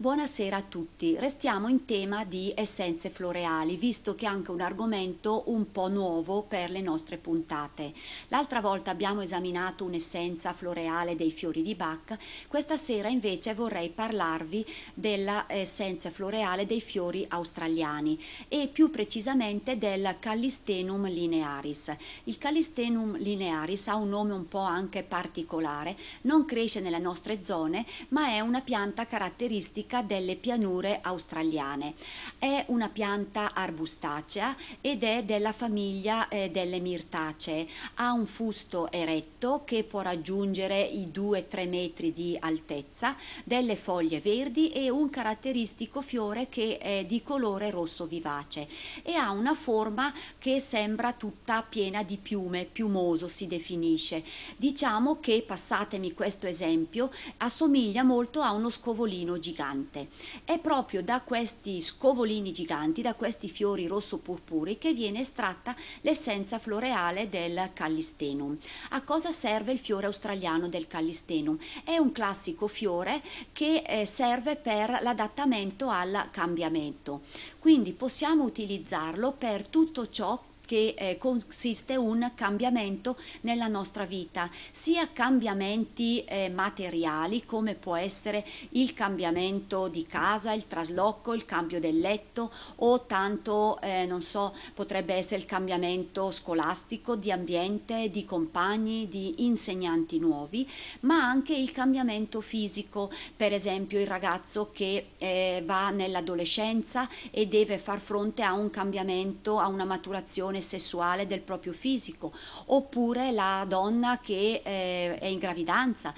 Buonasera a tutti, restiamo in tema di essenze floreali, visto che è anche un argomento un po' nuovo per le nostre puntate. L'altra volta abbiamo esaminato un'essenza floreale dei fiori di Bach, questa sera invece vorrei parlarvi dell'essenza floreale dei fiori australiani e più precisamente del Callistenum linearis. Il Callistenum linearis ha un nome un po' anche particolare, non cresce nelle nostre zone, ma è una pianta caratteristica endemica delle pianure australiane. È una pianta arbustacea ed è della famiglia eh, delle mirtacee. Ha un fusto eretto che può raggiungere i 2-3 metri di altezza, delle foglie verdi e un caratteristico fiore che è di colore rosso vivace e ha una forma che sembra tutta piena di piume, piumoso si definisce. Diciamo che, passatemi questo esempio, assomiglia molto a uno scovolino gigante gigante. È proprio da questi scovolini giganti, da questi fiori rosso-purpuri, che viene estratta l'essenza floreale del callistenum. A cosa serve il fiore australiano del callistenum? È un classico fiore che eh, serve per l'adattamento al cambiamento. Quindi possiamo utilizzarlo per tutto ciò che eh, consiste un cambiamento nella nostra vita, sia cambiamenti eh, materiali come può essere il cambiamento di casa, il trasloco, il cambio del letto o tanto, eh, non so, potrebbe essere il cambiamento scolastico, di ambiente, di compagni, di insegnanti nuovi, ma anche il cambiamento fisico, per esempio il ragazzo che eh, va nell'adolescenza e deve far fronte a un cambiamento, a una maturazione l'attrazione sessuale del proprio fisico, oppure la donna che eh, è in gravidanza,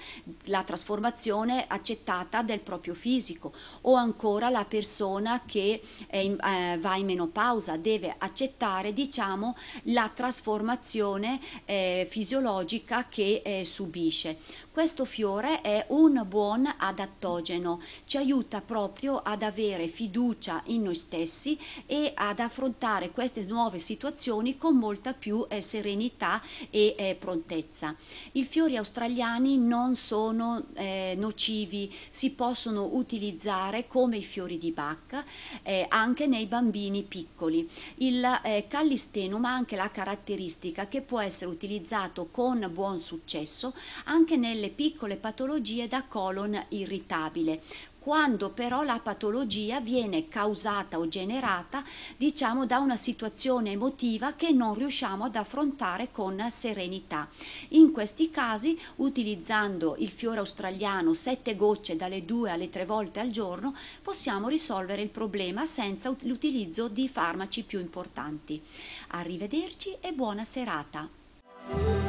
la trasformazione accettata del proprio fisico, o ancora la persona che in, eh, va in menopausa, deve accettare diciamo, la trasformazione eh, fisiologica che eh, subisce. Questo fiore è un buon adattogeno, ci aiuta proprio ad avere fiducia in noi stessi e ad affrontare queste nuove situazioni situazioni con molta più eh, serenità e eh, prontezza. I fiori australiani non sono eh, nocivi, si possono utilizzare come i fiori di Bach eh, anche nei bambini piccoli. Il eh, callistenum ha anche la caratteristica che può essere utilizzato con buon successo anche nelle piccole patologie da colon irritabile quando però la patologia viene causata o generata diciamo da una situazione emotiva che non riusciamo ad affrontare con serenità. In questi casi utilizzando il fiore australiano sette gocce dalle due alle tre volte al giorno possiamo risolvere il problema senza l'utilizzo di farmaci più importanti. Arrivederci e buona serata.